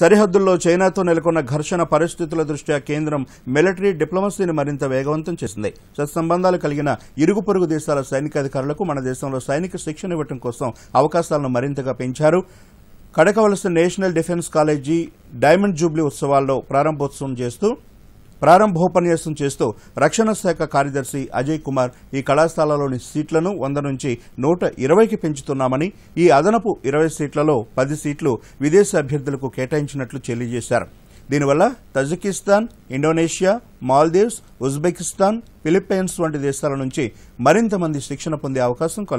సరిహద్దుల్లో చైనాతో నెలకొన్న ఘర్షణ పరిస్థితుల దృష్ట్యా కేంద్రం మిలిటరీ డిప్లొమసీని మరింత వేగవంతం చేసింది సత్సంబంధాలు కలిగిన ఇరుగు పొరుగు దేశాల సైనికాధికారులకు మన దేశంలో సైనిక శిక్షణ ఇవ్వడం కోసం అవకాశాలను మరింతగా పెంచారు కడకవలస national defence college diamond jubilee ఉత్సవాల్లో ప్రారంభోత్సవం చేస్తూ ప్రారంభోపన్యాసం చేస్తూ రక్షణ శాఖ కార్యదర్శి అజయ్ కుమార్ ఈ కళాశాలలోని సీట్లను వంద నుంచి నూట ఇరవైకి పెంచుతున్నామని ఈ అదనపు ఇరవై సీట్లలో పది సీట్లు విదేశీ అభ్యర్థులకు కేటాయించినట్లు తెలియజేశారు దీనివల్ల Tajikistan Indonesia Maldives Uzbekistan Philippines వంటి దేశాల నుంచి మరింత మంది శిక్షణ పొందే అవకాశం